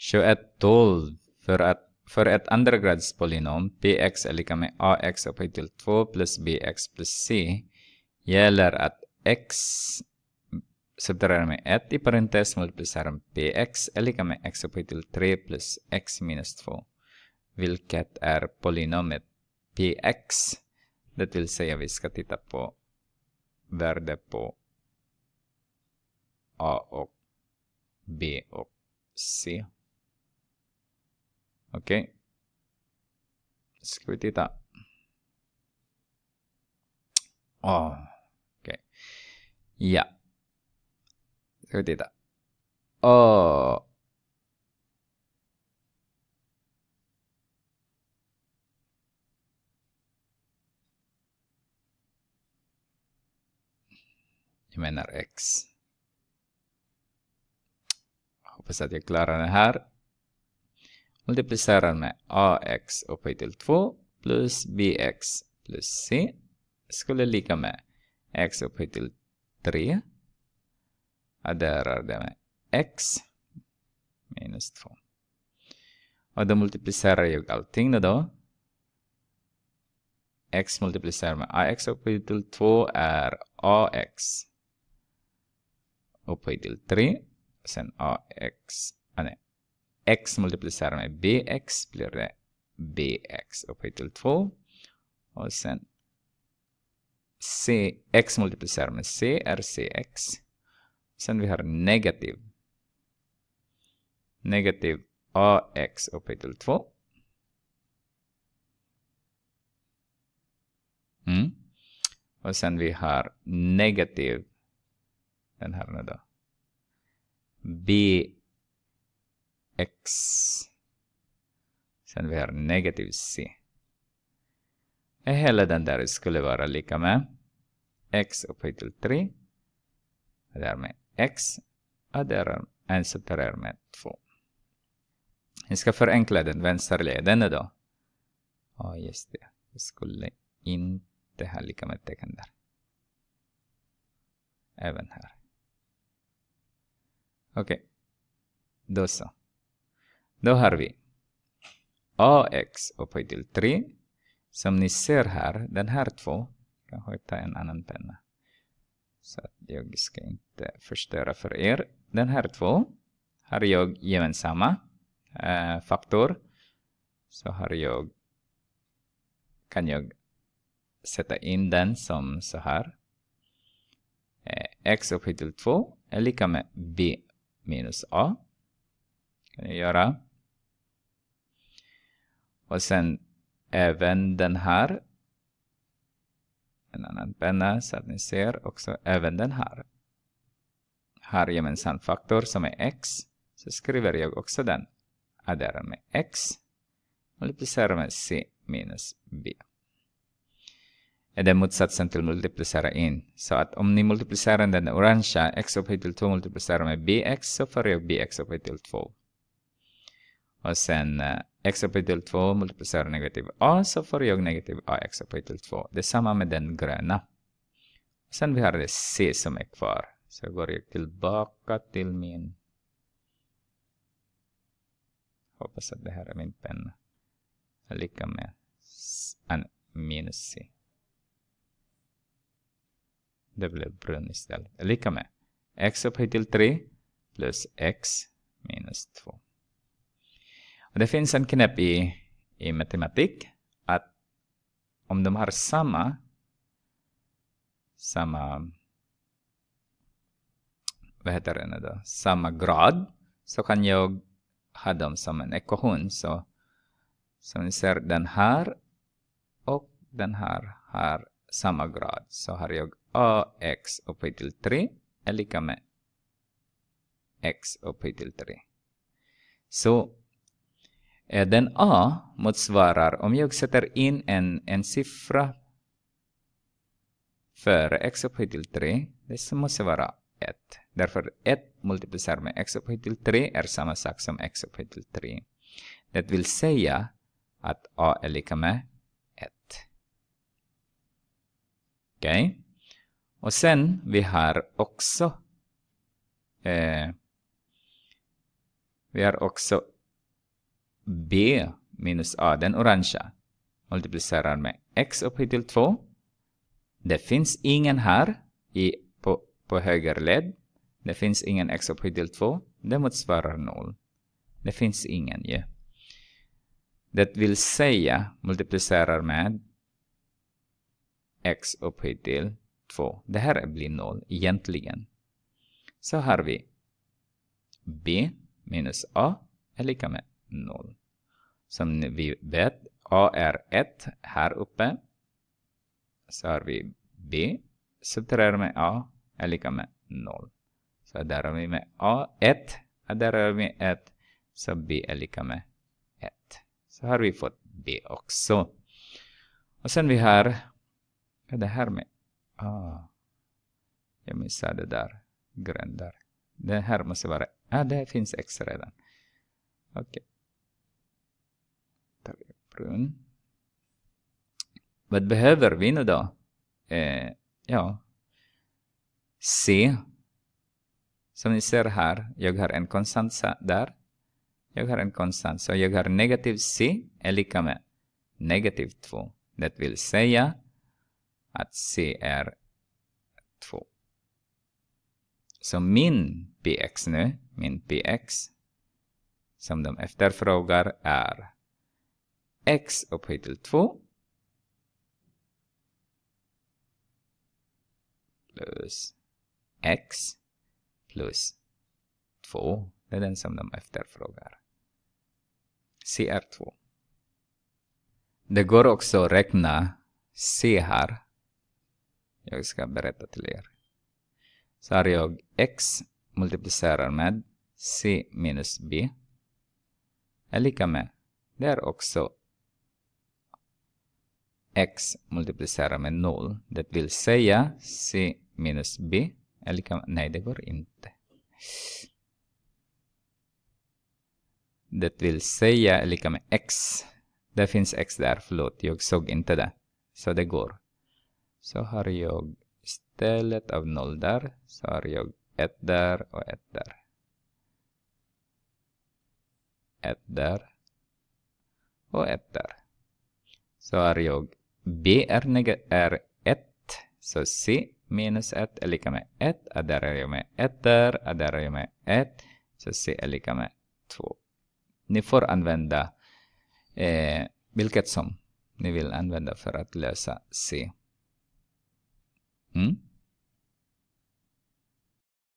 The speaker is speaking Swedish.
Show ett tool för, att, för ett undergradspolynom px är lika med ax upphöjt till 2 plus bx plus c gäller att x subtraherar med 1 i parentes multiplicerar med px är lika med x upphöjt till 3 plus x minus 2 vilket är polynomet px. Det vill säga vi ska titta på värde på a och b och c. Oke. Okay. Security tak. Oh. Oke. Okay. Iya. Security tak. Oh. Menar X. Hoppas att jag klarar det här. multiplicerar med ax upphöjt till 2 plus bx plus c skulle lika med x upphöjt till 3. Adderar det med x minus 2. Och då multiplicerar jag allting då. då. x multiplicerar med ax upphöjt till 2 är ax upphöjt till 3. Sen ax x multiplicerar med bx blir det bx upphöjt till 2. Och sen c, x multiplicerar med c är cx. Sen vi har negativ. Negativ ax upphöjt till 2. Mm. Och sen vi har negativ, den här nu då, b x. Sen vi har negativ c. Hela den där skulle vara lika med x upphöjt till 3. Och därmed x. Och där är en subtraherar med 2. Vi ska förenkla den vänsterleden då. Ja, just det. Vi skulle inte ha lika med tecken där. Även här. Okej. Okay. Då så. Då har vi ax upphöjt till 3. Som ni ser här, den här två. Jag kan ta en annan penna. Så att jag ska inte förstöra för er. Den här två har jag gemensamma äh, faktor. Så har jag kan jag sätta in den som så här. Eh, x upphöjt till 2 är lika med b minus a. Kan jag göra. Och sen även den här. En annan penna så att ni ser också även den här. Har gemensam faktor som är x. Så skriver jag också den. Adderar med x. Multiplicerar med c minus b. Är det motsatsen till multiplicera in. Så att om ni multiplicerar den orangea x upphöjt till 2 multiplicerar med bx så får jag bx upphöjt till 2. Och sen eh, x upphöjt till 2 multiplicerar negativ a så får jag negativ a x upphöjt till 2. Det är samma med den gröna. Sen vi har det c som är kvar. Så går jag tillbaka till min... Hoppas att det här är min penna. Lika med minus c. Det blir brun istället. Lika med x upphöjt till 3 plus x minus 2. Och det finns en knep i, i matematik att om de har samma samma vad heter det nu då? Samma grad så kan jag ha dem som en ekvation. Så som ni ser den här och den här har samma grad. Så har jag ax upphöjt till 3 är lika med x upphöjt till 3. Så Eh, den A motsvarar, om jag sätter in en, en siffra före x upphöjt till 3, det måste vara 1. Därför 1 multiplicerat med x upphöjt till 3 är samma sak som x upphöjt till 3. Det vill säga att a är lika med 1. Okej? Okay. Och sen, vi har också eh, vi har också B minus A, den orangea, multiplicerar med X upphöjt till 2. Det finns ingen här i, på, på höger led. Det finns ingen X upphöjt till 2. Det motsvarar 0. Det finns ingen ju. Ja. Det vill säga multiplicerar med X upphöjt till 2. Det här blir 0 egentligen. Så har vi B minus A är lika med 0. Som vi vet, A är 1 här uppe. Så har vi B. Subtraherar med A är lika med 0. Så där har vi med A 1. Och där har vi 1. Så B är lika med 1. Så har vi fått B också. Och sen vi har Är det här med A. Jag missade där. Grön där. Det här måste vara... Ja, ah, det finns X redan. Okej. Okay bakgrund. Vad behöver vi nu då? Eh, ja, se. Som ni ser här, jag har en konstant där. Jag har en konstant, så jag har negativ c är lika med negativ 2. Det vill säga att c är 2. Så min px nu, min px, som de efterfrågar är x upphöjt till 2 plus x plus 2. Det är den som de efterfrågar. CR2. Det går också att räkna C här. Jag ska berätta till er. Så har jag x multiplicerar med c minus b är lika med. Det är också x multiplicera med 0. Det vill säga c minus b är lika Nej, det går inte. Det vill säga är lika med x. Det finns x där, förlåt. Jag såg inte det. Så det går. Så har jag istället av 0 där, så har jag 1 där och 1 där. 1 där och 1 där. Så har jag B är, är 1, så C minus 1 är lika med 1, adderar jag med 1 där, adderar jag med 1, så C är lika med 2. Ni får använda eh, vilket som ni vill använda för att lösa C. Mm?